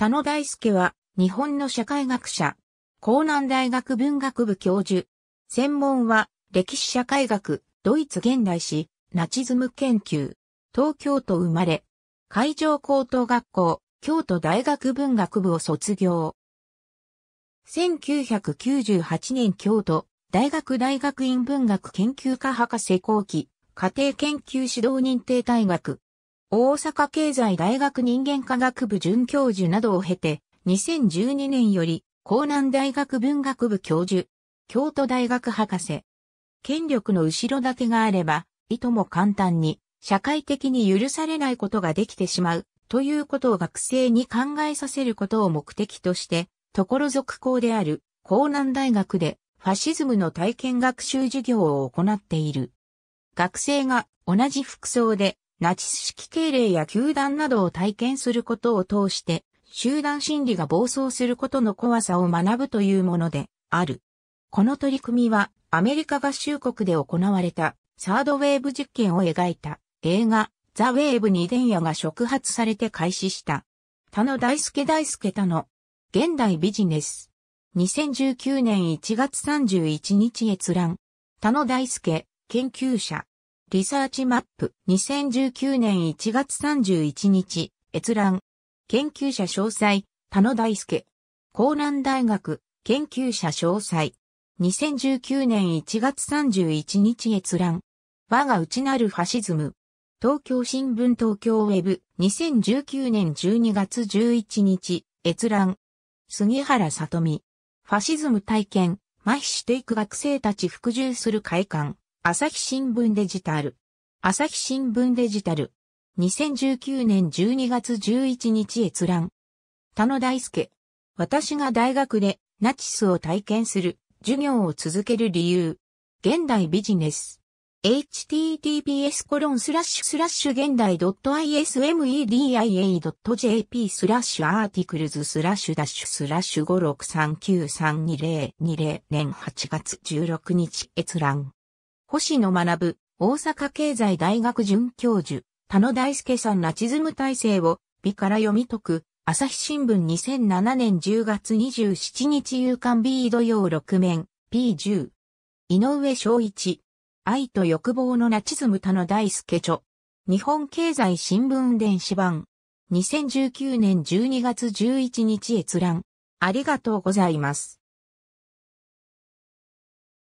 田野大輔は、日本の社会学者、江南大学文学部教授。専門は、歴史社会学、ドイツ現代史、ナチズム研究。東京都生まれ、海上高等学校、京都大学文学部を卒業。1998年京都大学大学院文学研究科博士後期家庭研究指導認定大学大阪経済大学人間科学部准教授などを経て、2012年より、江南大学文学部教授、京都大学博士。権力の後ろ盾があれば、いとも簡単に、社会的に許されないことができてしまう、ということを学生に考えさせることを目的として、所属校である、江南大学で、ファシズムの体験学習授業を行っている。学生が同じ服装でナチス式敬礼や球団などを体験することを通して、集団心理が暴走することの怖さを学ぶというものである。この取り組みは、アメリカ合衆国で行われたサードウェーブ実験を描いた映画ザ・ウェーブに電野が触発されて開始した。田野大輔大輔田野。現代ビジネス。2019年1月31日閲覧。田野大輔、研究者。リサーチマップ2019年1月31日閲覧研究者詳細田野大輔江南大学研究者詳細2019年1月31日閲覧我が内なるファシズム東京新聞東京ウェブ2019年12月11日閲覧杉原里美ファシズム体験麻痺していく学生たち服従する快感朝日新聞デジタル。朝日新聞デジタル。2019年12月11日閲覧。田野大輔。私が大学でナチスを体験する授業を続ける理由。現代ビジネス。https コロンスラッシュスラッシュ現代 .ismedia.jp スラッシュアーティクルズスラッシュダッシュスラッシュ563932020年8月16日閲覧。星野学、大阪経済大学准教授、田野大輔さんナチズム体制を、美から読み解く、朝日新聞2007年10月27日夕刊 B 土曜6面、P10。井上昭一。愛と欲望のナチズム田野大輔著。日本経済新聞電子版。2019年12月11日閲覧。ありがとうございます。